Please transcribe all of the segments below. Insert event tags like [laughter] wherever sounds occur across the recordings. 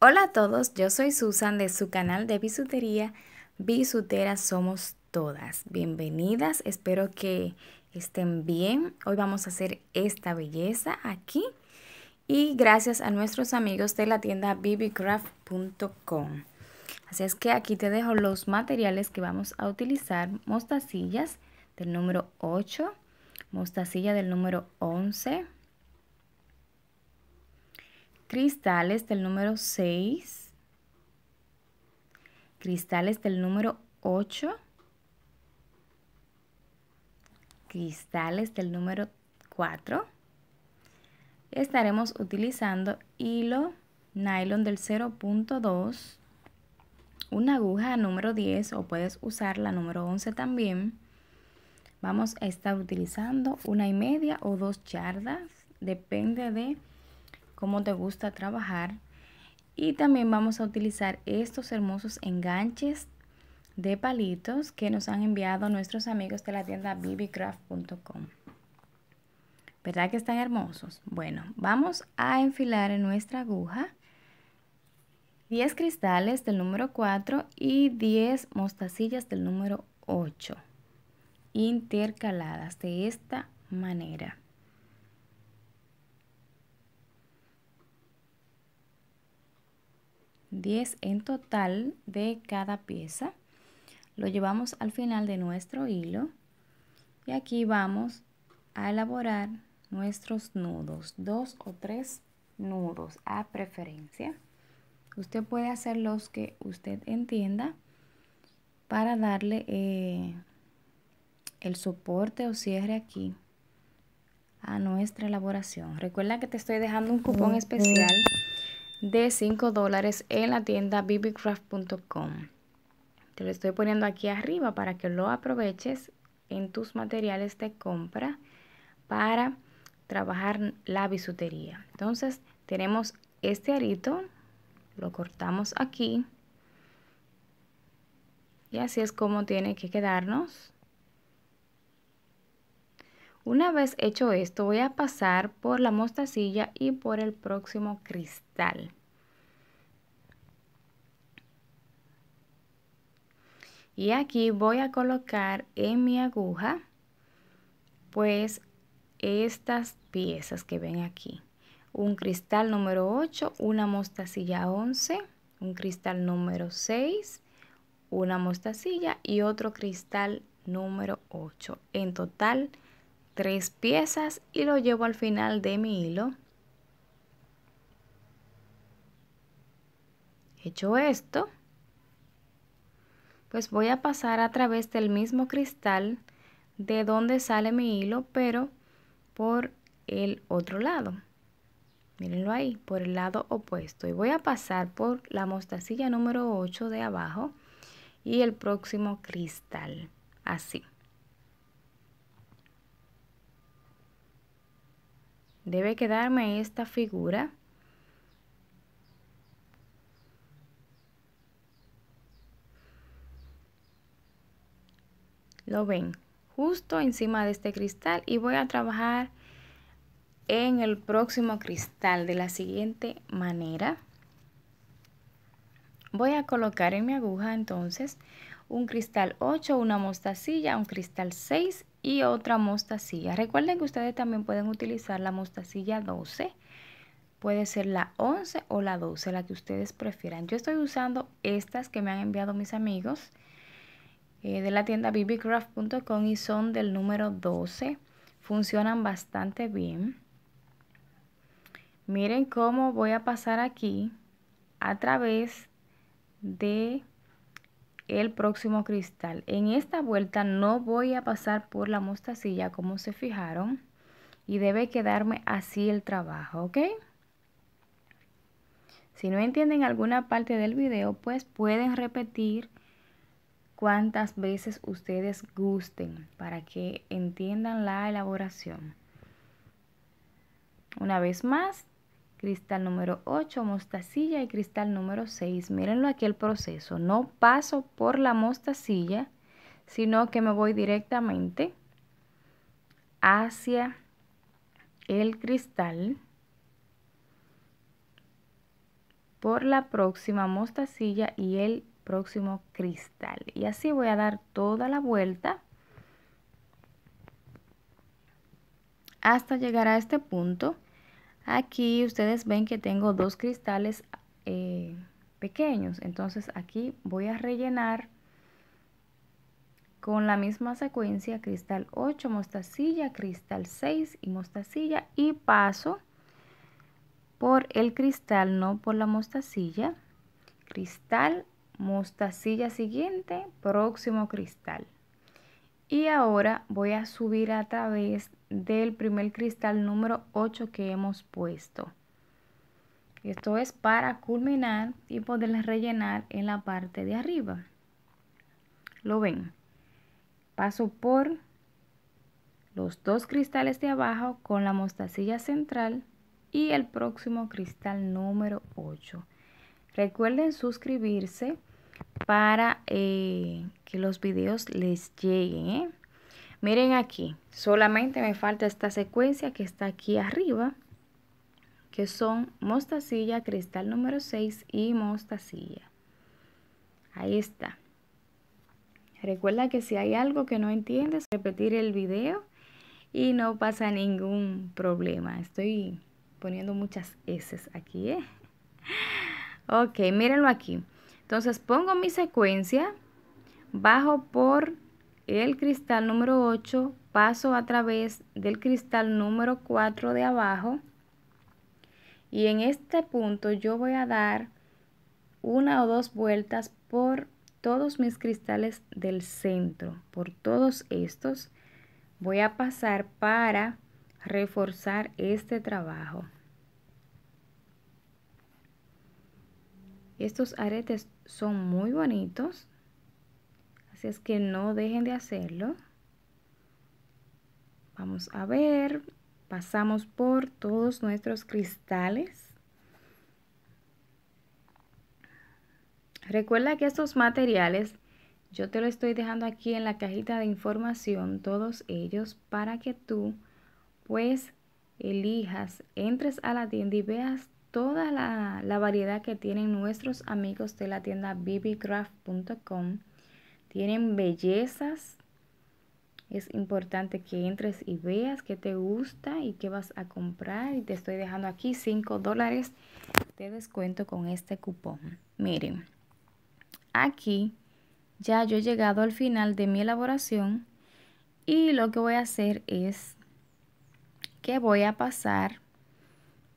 Hola a todos, yo soy Susan de su canal de bisutería, Bisuteras Somos Todas. Bienvenidas, espero que estén bien. Hoy vamos a hacer esta belleza aquí y gracias a nuestros amigos de la tienda bbcraft.com. Así es que aquí te dejo los materiales que vamos a utilizar, mostacillas del número 8, mostacilla del número 11, cristales del número 6, cristales del número 8, cristales del número 4. Estaremos utilizando hilo nylon del 0.2, una aguja número 10 o puedes usar la número 11 también. Vamos a estar utilizando una y media o dos yardas, depende de cómo te gusta trabajar. Y también vamos a utilizar estos hermosos enganches de palitos que nos han enviado nuestros amigos de la tienda bibicraft.com. ¿Verdad que están hermosos? Bueno, vamos a enfilar en nuestra aguja 10 cristales del número 4 y 10 mostacillas del número 8 intercaladas de esta manera. 10 en total de cada pieza. Lo llevamos al final de nuestro hilo y aquí vamos a elaborar nuestros nudos, dos o tres nudos a preferencia. Usted puede hacer los que usted entienda para darle eh, el soporte o cierre aquí a nuestra elaboración. Recuerda que te estoy dejando un cupón especial de 5 dólares en la tienda bbcraft.com. Te lo estoy poniendo aquí arriba para que lo aproveches en tus materiales de compra para trabajar la bisutería. Entonces tenemos este arito, lo cortamos aquí y así es como tiene que quedarnos. Una vez hecho esto voy a pasar por la mostacilla y por el próximo cristal. y aquí voy a colocar en mi aguja pues estas piezas que ven aquí un cristal número 8 una mostacilla 11 un cristal número 6 una mostacilla y otro cristal número 8 en total tres piezas y lo llevo al final de mi hilo hecho esto pues voy a pasar a través del mismo cristal de donde sale mi hilo, pero por el otro lado. Mírenlo ahí, por el lado opuesto. Y voy a pasar por la mostacilla número 8 de abajo y el próximo cristal, así. Debe quedarme esta figura Lo ven justo encima de este cristal y voy a trabajar en el próximo cristal de la siguiente manera. Voy a colocar en mi aguja entonces un cristal 8, una mostacilla, un cristal 6 y otra mostacilla. Recuerden que ustedes también pueden utilizar la mostacilla 12. Puede ser la 11 o la 12, la que ustedes prefieran. Yo estoy usando estas que me han enviado mis amigos. Eh, de la tienda bbcraft.com y son del número 12. Funcionan bastante bien. Miren cómo voy a pasar aquí a través de el próximo cristal. En esta vuelta no voy a pasar por la mostacilla como se fijaron y debe quedarme así el trabajo, ¿ok? Si no entienden alguna parte del video, pues pueden repetir Cuántas veces ustedes gusten para que entiendan la elaboración. Una vez más, cristal número 8, mostacilla y cristal número 6. Mírenlo aquí el proceso. No paso por la mostacilla, sino que me voy directamente hacia el cristal por la próxima mostacilla y el próximo cristal. Y así voy a dar toda la vuelta hasta llegar a este punto. Aquí ustedes ven que tengo dos cristales eh, pequeños, entonces aquí voy a rellenar con la misma secuencia cristal 8, mostacilla, cristal 6 y mostacilla y paso por el cristal, no por la mostacilla, cristal mostacilla siguiente, próximo cristal. Y ahora voy a subir a través del primer cristal número 8 que hemos puesto. Esto es para culminar y poder rellenar en la parte de arriba. Lo ven. Paso por los dos cristales de abajo con la mostacilla central y el próximo cristal número 8. Recuerden suscribirse para eh, que los videos les lleguen. ¿eh? Miren aquí, solamente me falta esta secuencia que está aquí arriba, que son mostacilla, cristal número 6 y mostacilla. Ahí está. Recuerda que si hay algo que no entiendes, repetir el video y no pasa ningún problema. Estoy poniendo muchas S aquí, ¿eh? Ok, mírenlo aquí. Entonces pongo mi secuencia, bajo por el cristal número 8, paso a través del cristal número 4 de abajo y en este punto yo voy a dar una o dos vueltas por todos mis cristales del centro, por todos estos voy a pasar para reforzar este trabajo. Estos aretes son muy bonitos. Así es que no dejen de hacerlo. Vamos a ver. Pasamos por todos nuestros cristales. Recuerda que estos materiales yo te lo estoy dejando aquí en la cajita de información, todos ellos, para que tú pues elijas, entres a la tienda y veas toda la, variedad que tienen nuestros amigos de la tienda bbcraft.com. Tienen bellezas. Es importante que entres y veas qué te gusta y qué vas a comprar. Y te estoy dejando aquí 5 dólares de descuento con este cupón. Miren, aquí ya yo he llegado al final de mi elaboración y lo que voy a hacer es que voy a pasar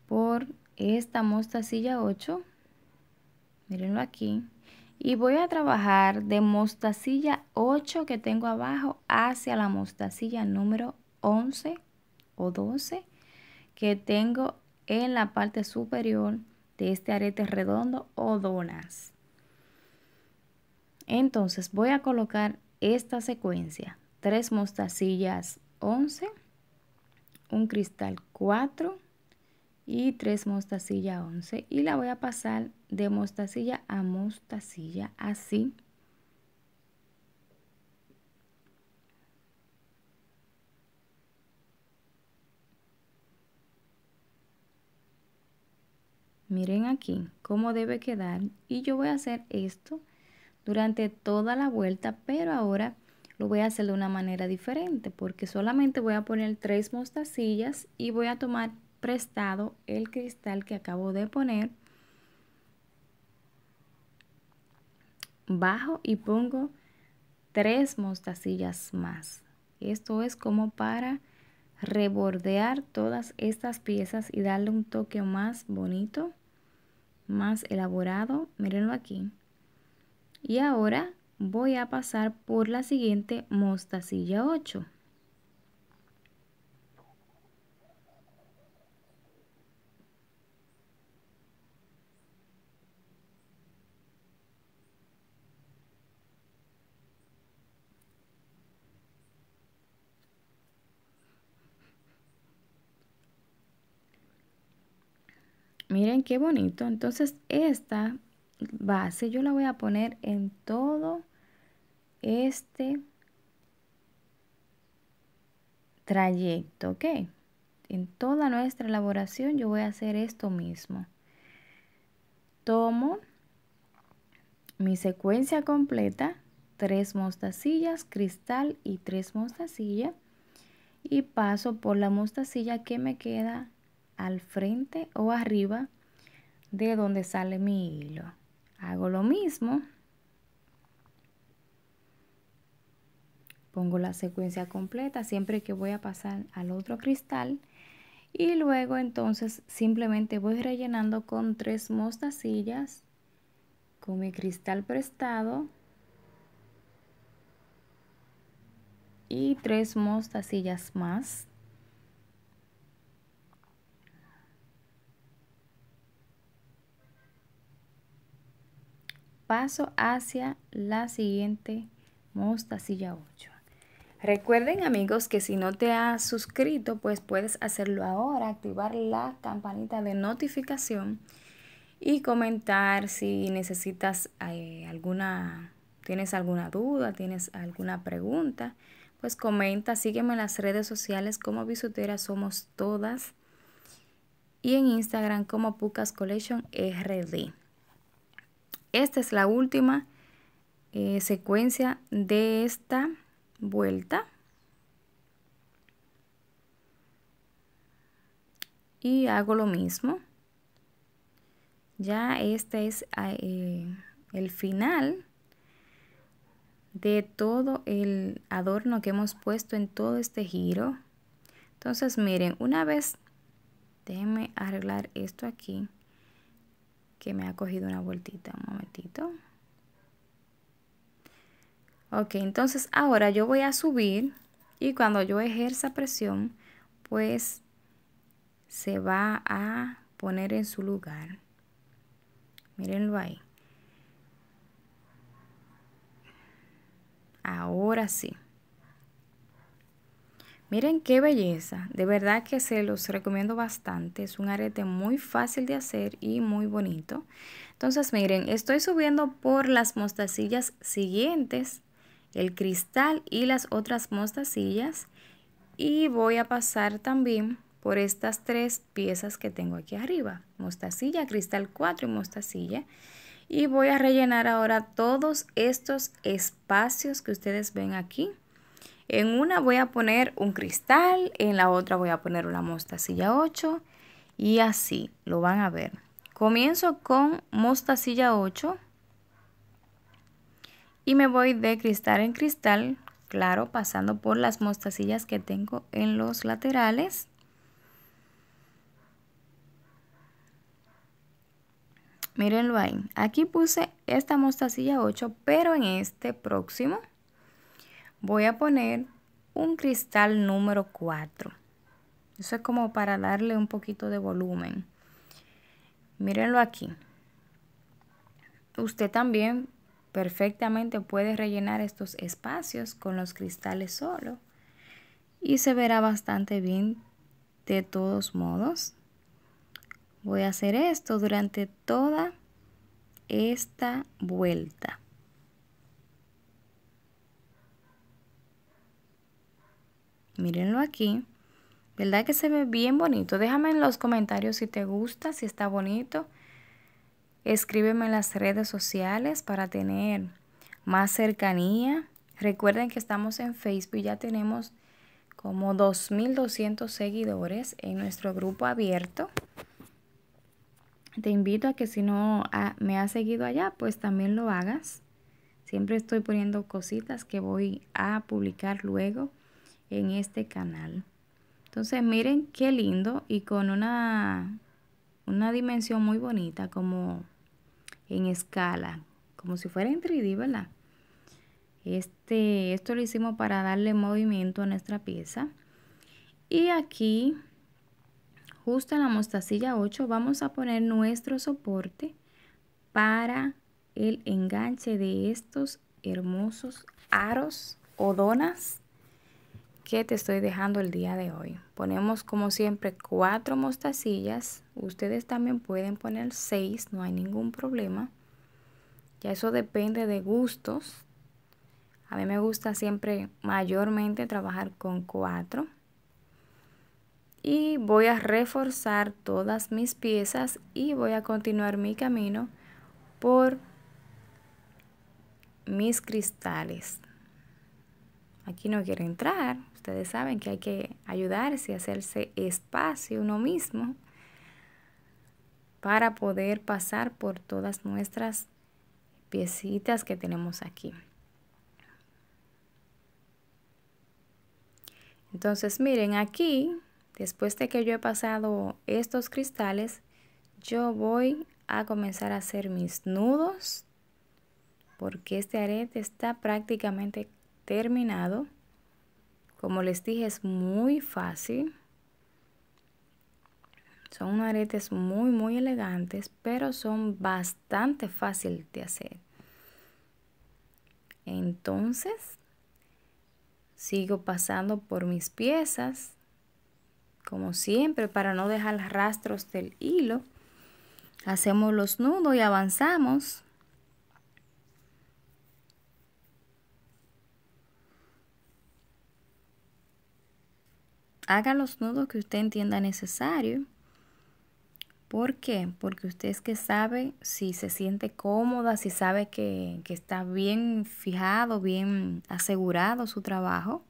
por esta mostacilla 8, mírenlo aquí, y voy a trabajar de mostacilla 8 que tengo abajo hacia la mostacilla número 11 o 12 que tengo en la parte superior de este arete redondo o donas. Entonces voy a colocar esta secuencia, 3 mostacillas 11, un cristal 4, y 3 mostacillas 11 y la voy a pasar de mostacilla a mostacilla así miren aquí cómo debe quedar y yo voy a hacer esto durante toda la vuelta pero ahora lo voy a hacer de una manera diferente porque solamente voy a poner tres mostacillas y voy a tomar prestado el cristal que acabo de poner. Bajo y pongo tres mostacillas más. Esto es como para rebordear todas estas piezas y darle un toque más bonito, más elaborado. mirenlo aquí. Y ahora voy a pasar por la siguiente mostacilla 8. Miren qué bonito. Entonces esta base yo la voy a poner en todo este trayecto, ¿ok? En toda nuestra elaboración yo voy a hacer esto mismo. Tomo mi secuencia completa, tres mostacillas, cristal y tres mostacillas y paso por la mostacilla que me queda al frente o arriba de donde sale mi hilo. Hago lo mismo. Pongo la secuencia completa siempre que voy a pasar al otro cristal. Y luego entonces simplemente voy rellenando con tres mostacillas con mi cristal prestado. Y tres mostacillas más paso hacia la siguiente mostacilla 8. Recuerden amigos que si no te has suscrito, pues puedes hacerlo ahora, activar la campanita de notificación y comentar si necesitas eh, alguna, tienes alguna duda, tienes alguna pregunta, pues comenta, sígueme en las redes sociales como Bisutera somos todas y en Instagram como Pucas Collection RD. Esta es la última eh, secuencia de esta vuelta. Y hago lo mismo. Ya este es ah, eh, el final de todo el adorno que hemos puesto en todo este giro. Entonces miren, una vez, déjenme arreglar esto aquí que me ha cogido una vueltita, un momentito. Ok, entonces ahora yo voy a subir y cuando yo ejerza presión, pues se va a poner en su lugar. Mírenlo ahí. Ahora sí. Miren qué belleza, de verdad que se los recomiendo bastante, es un arete muy fácil de hacer y muy bonito. Entonces miren, estoy subiendo por las mostacillas siguientes, el cristal y las otras mostacillas y voy a pasar también por estas tres piezas que tengo aquí arriba, mostacilla, cristal 4 y mostacilla. Y voy a rellenar ahora todos estos espacios que ustedes ven aquí en una voy a poner un cristal, en la otra voy a poner una mostacilla 8 y así lo van a ver. Comienzo con mostacilla 8 y me voy de cristal en cristal, claro, pasando por las mostacillas que tengo en los laterales. Mirenlo ahí. Aquí puse esta mostacilla 8, pero en este próximo voy a poner un cristal número 4. Eso es como para darle un poquito de volumen. Mírenlo aquí. Usted también perfectamente puede rellenar estos espacios con los cristales solo. Y se verá bastante bien de todos modos. Voy a hacer esto durante toda esta vuelta. Mírenlo aquí. ¿Verdad que se ve bien bonito? Déjame en los comentarios si te gusta, si está bonito. Escríbeme en las redes sociales para tener más cercanía. Recuerden que estamos en Facebook ya tenemos como 2.200 seguidores en nuestro grupo abierto. Te invito a que si no ah, me has seguido allá, pues también lo hagas. Siempre estoy poniendo cositas que voy a publicar luego en este canal. Entonces miren qué lindo y con una, una dimensión muy bonita como en escala, como si fuera en 3D, ¿verdad? Este, esto lo hicimos para darle movimiento a nuestra pieza. Y aquí, justo en la mostacilla 8, vamos a poner nuestro soporte para el enganche de estos hermosos aros o donas que te estoy dejando el día de hoy. Ponemos como siempre cuatro mostacillas. Ustedes también pueden poner seis, no hay ningún problema. Ya eso depende de gustos. A mí me gusta siempre mayormente trabajar con cuatro. Y voy a reforzar todas mis piezas y voy a continuar mi camino por mis cristales. Aquí no quiero entrar. Ustedes saben que hay que ayudarse, hacerse espacio uno mismo para poder pasar por todas nuestras piecitas que tenemos aquí. Entonces, miren, aquí, después de que yo he pasado estos cristales, yo voy a comenzar a hacer mis nudos, porque este arete está prácticamente terminado. Como les dije, es muy fácil. Son aretes muy, muy elegantes, pero son bastante fáciles de hacer. Entonces, sigo pasando por mis piezas, como siempre, para no dejar rastros del hilo. Hacemos los nudos y avanzamos. haga los nudos que usted entienda necesario. ¿Por qué? Porque usted es que sabe si se siente cómoda, si sabe que, que está bien fijado, bien asegurado su trabajo.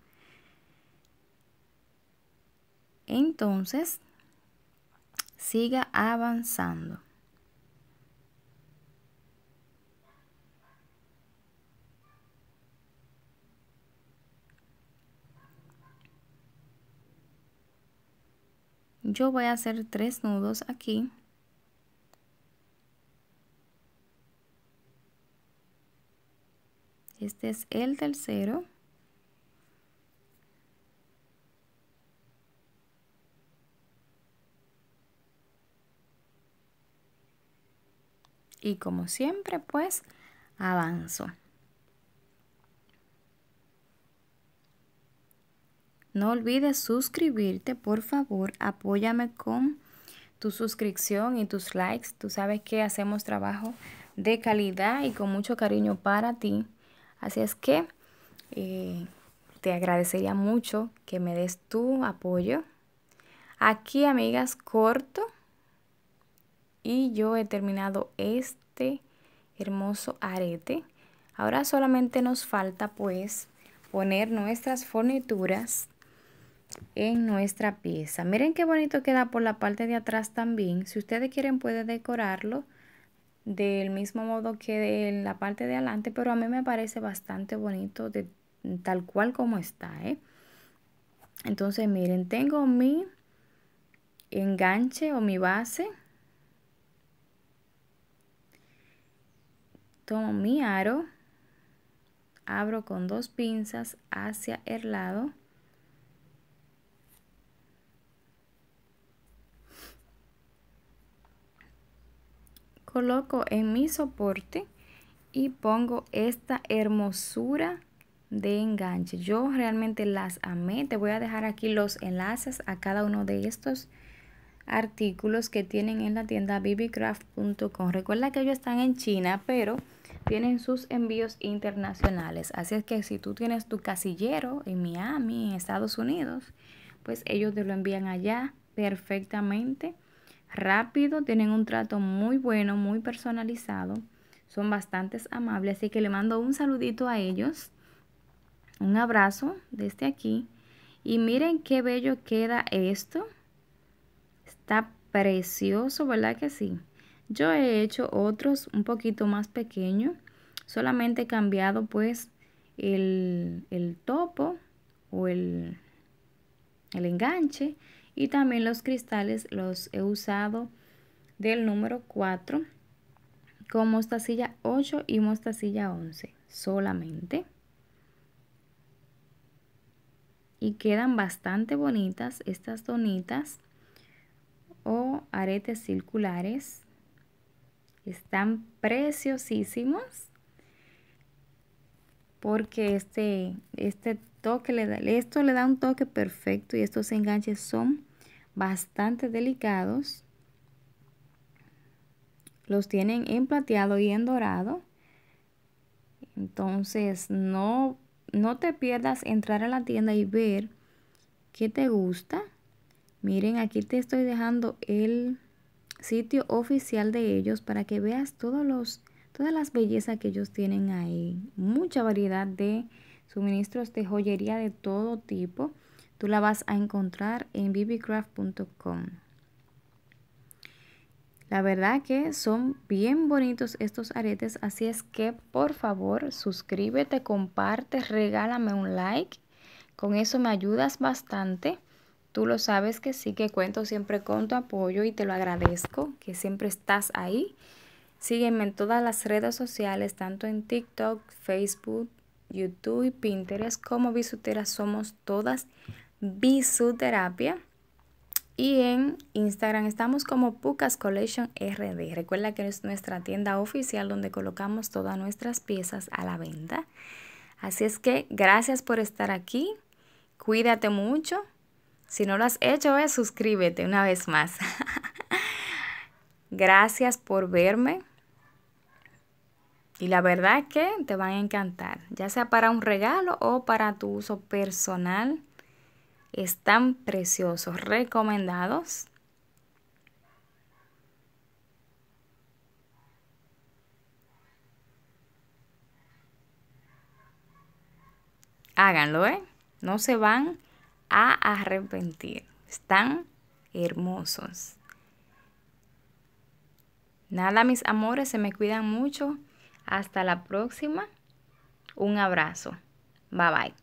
Entonces, siga avanzando. yo voy a hacer tres nudos aquí este es el tercero y como siempre pues avanzo No olvides suscribirte, por favor, apóyame con tu suscripción y tus likes. Tú sabes que hacemos trabajo de calidad y con mucho cariño para ti. Así es que eh, te agradecería mucho que me des tu apoyo. Aquí, amigas, corto. Y yo he terminado este hermoso arete. Ahora solamente nos falta pues poner nuestras fornituras en nuestra pieza. Miren qué bonito queda por la parte de atrás también. Si ustedes quieren puede decorarlo del mismo modo que en la parte de adelante, pero a mí me parece bastante bonito de tal cual como está. ¿eh? Entonces miren, tengo mi enganche o mi base. Tomo mi aro, abro con dos pinzas hacia el lado coloco en mi soporte y pongo esta hermosura de enganche. Yo realmente las amé. Te voy a dejar aquí los enlaces a cada uno de estos artículos que tienen en la tienda bbcraft.com. Recuerda que ellos están en China, pero tienen sus envíos internacionales. Así es que si tú tienes tu casillero en Miami, en Estados Unidos, pues ellos te lo envían allá perfectamente rápido, tienen un trato muy bueno, muy personalizado, son bastante amables, así que le mando un saludito a ellos, un abrazo desde aquí y miren qué bello queda esto, está precioso, ¿verdad que sí? Yo he hecho otros un poquito más pequeños, solamente he cambiado pues el, el topo o el, el enganche y también los cristales los he usado del número 4 con mostacilla 8 y mostacilla 11 solamente. Y quedan bastante bonitas estas tonitas o aretes circulares. Están preciosísimos porque este, este toque, le esto le da un toque perfecto y estos enganches son bastante delicados. Los tienen en plateado y en dorado. Entonces no, no te pierdas entrar a la tienda y ver qué te gusta. Miren, aquí te estoy dejando el sitio oficial de ellos para que veas todos los, todas las bellezas que ellos tienen ahí. Mucha variedad de suministros de joyería de todo tipo. Tú la vas a encontrar en bbcraft.com. La verdad que son bien bonitos estos aretes, así es que por favor suscríbete, comparte, regálame un like. Con eso me ayudas bastante. Tú lo sabes que sí, que cuento siempre con tu apoyo y te lo agradezco, que siempre estás ahí. Sígueme en todas las redes sociales, tanto en TikTok, Facebook, YouTube y Pinterest como Bisutera somos todas Bisuterapia. Y en Instagram estamos como Pucas Collection RD. Recuerda que es nuestra tienda oficial donde colocamos todas nuestras piezas a la venta. Así es que gracias por estar aquí. Cuídate mucho. Si no lo has hecho, es suscríbete una vez más. [laughs] gracias por verme. Y la verdad que te van a encantar, ya sea para un regalo o para tu uso personal. Están preciosos, recomendados. Háganlo, ¿eh? No se van a arrepentir. Están hermosos. Nada, mis amores, se me cuidan mucho. Hasta la próxima. Un abrazo. Bye bye.